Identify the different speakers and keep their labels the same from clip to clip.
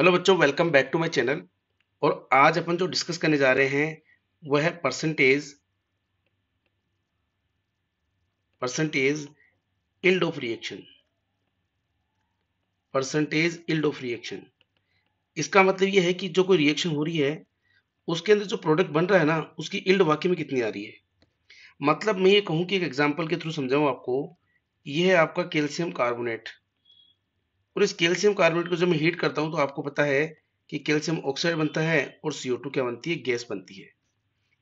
Speaker 1: hello बच्चों welcome back to my channel और आज अपन जो डिस्कस करने जा रहे हैं वह है percentage percentage yield of reaction percentage yield of reaction इसका मतलब यह है कि जो कोई रिएक्शन हो रही है उसके अंदर जो प्रोडक्ट बन रहा है ना उसकी इल्ड वाकई में कितनी आ रही है मतलब मैं ये कहूँ कि एक एग्जाम्पल के थ्रू समझाऊँ आपको यह है आपका कैल्शियम कार्बोनेट और इस कैल्शियम कार्बोनेट को जब मैं हीट करता हूँ तो आपको पता है कि कैल्शियम ऑक्साइड बनता है और सीओ टू क्या बनती है गैस बनती है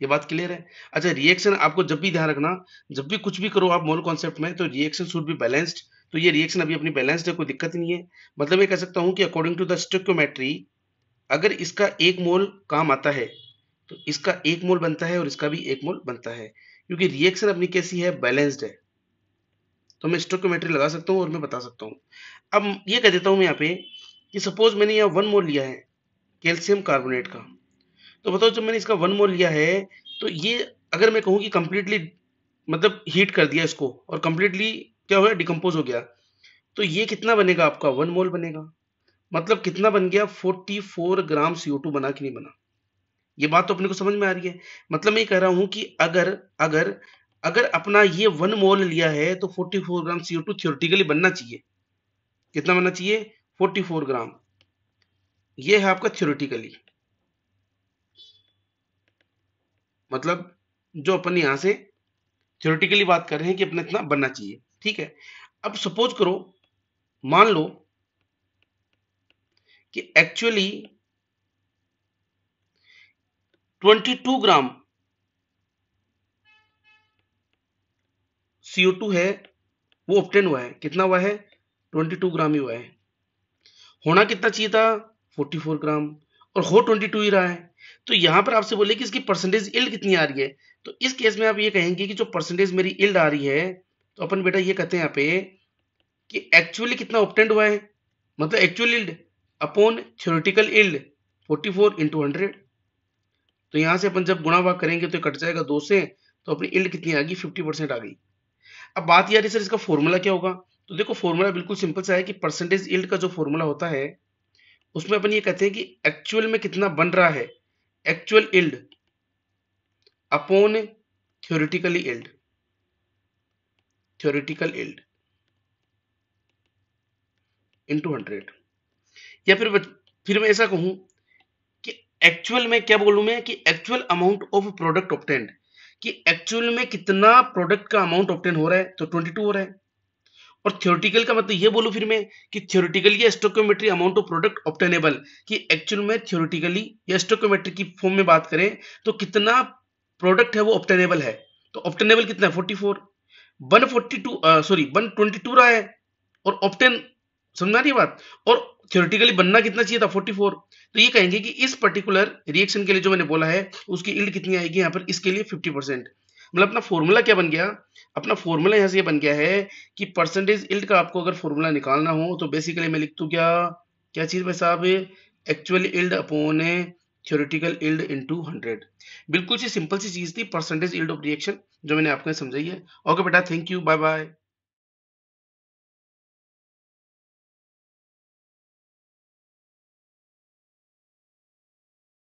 Speaker 1: ये बात क्लियर है अच्छा रिएक्शन आपको जब भी ध्यान रखना जब भी कुछ भी करो आप मोल कॉन्सेप्ट में तो रिएक्शन शुड बी बैलेंस्ड तो ये रिएक्शन अभी अपनी बैलेंस्ड है कोई दिक्कत नहीं है मतलब मैं कह सकता हूँ कि अकॉर्डिंग टू द स्टोक्योमेट्री अगर इसका एक मोल काम आता है तो इसका एक मोल बनता है और इसका भी एक मोल बनता है क्योंकि रिएक्शन अपनी कैसी है बैलेंस्ड है तो मैं स्टोकोमेट्री लगा सकता हूँ और मैं बता सकता हूँ अब ये कह देता हूँ मैं यहाँ पे कि सपोज मैंने यहाँ वन मोल लिया है कैल्शियम कार्बोनेट का तो बताओ जब मैंने इसका वन मोल लिया है तो ये अगर मैं कहूँ कि कम्प्लीटली मतलब हीट कर दिया इसको और कम्प्लीटली क्या हुआ डिकम्पोज हो गया तो ये कितना बनेगा आपका वन मोल बनेगा मतलब कितना बन गया 44 ग्राम CO2 बना कि नहीं बना ये बात तो अपने को समझ में आ रही है मतलब मैं ये कह रहा हूं कि अगर अगर अगर अपना ये वन मोल लिया है तो 44 ग्राम सीओ टू थियोरटिकली बनना चाहिए कितना बनना चाहिए 44 ग्राम ये है आपका थियोरटिकली मतलब जो अपन यहां से थियोरटिकली बात कर रहे हैं कि अपना इतना बनना चाहिए ठीक है अब सपोज करो मान लो कि एक्चुअली 22 ग्राम CO2 है वो ऑप्टेन हुआ है कितना हुआ है 22 ग्राम ही हुआ है होना कितना चाहिए था 44 ग्राम और हो 22 ही रहा है तो यहां पर आपसे बोले कि इसकी परसेंटेज इल्ड कितनी आ रही है तो इस केस में आप ये कहेंगे कि जो परसेंटेज मेरी इल्ड आ रही है तो अपन बेटा ये कहते हैं यहाँ पे कि एक्चुअली कितना ऑप्टेंड हुआ है मतलब actual yield upon theoretical yield 44 into hundred तो यहां से अपन जब गुणा भाग करेंगे तो कट जाएगा दो से तो अपनी इल्ड कितनी आ गई फिफ्टी परसेंट आ गई अब बात यह सर इसका फॉर्मूला क्या होगा तो देखो फॉर्मूला बिल्कुल सिंपल सा है कि परसेंटेज इल्ड का जो फॉर्मूला होता है उसमें अपन ये कहते हैं कि एक्चुअल में कितना बन रहा है actual yield upon theoretically yield theoretical yield into hundred या फिर फिर मैं ऐसा कहूं कि एक्चुअल में क्या बोलूं मैं कि actual amount of product obtained कि एक्चुअल में कितना प्रोडक्ट का अमाउंट ऑप्टेन हो रहा है तो ट्वेंटी टू हो रहा है और थ्योरेटिकल का मतलब ये बोलू फिर मैं कि थ्योरेटिकली या stoichiometry amount of product obtainable कि एक्चुअल में थ्योरिटिकली या स्टोक्योमेट्री की फॉर्म में बात करें तो कितना प्रोडक्ट है वो ऑप्टेनेबल है तो ऑप्टेनेबल कितना है forty four one forty two sorry one twenty two रहा है और ऑप्टेन समझा रही बात और थियोरिटिकली बनना कितना चाहिए था 44 तो ये कहेंगे कि इस पर्टिकुलर रिएक्शन के लिए जो मैंने बोला है उसकी इल्ड कितनी आएगी यहाँ पर इसके लिए 50 परसेंट मतलब अपना फॉर्मूला क्या बन गया अपना फॉर्मूला यहाँ से ये बन गया है कि परसेंटेज इल्ड का आपको अगर फॉर्मूला निकालना हो तो बेसिकली मैं लिख दू क्या क्या चीज़ भाई साहब actual yield upon theoretical yield into 100 बिल्कुल सी सिंपल सी चीज़ थी परसेंटेज इल्ड ऑफ रिएक्शन जो मैंने आपको समझाई है ओके बेटा थैंक यू बाय बाय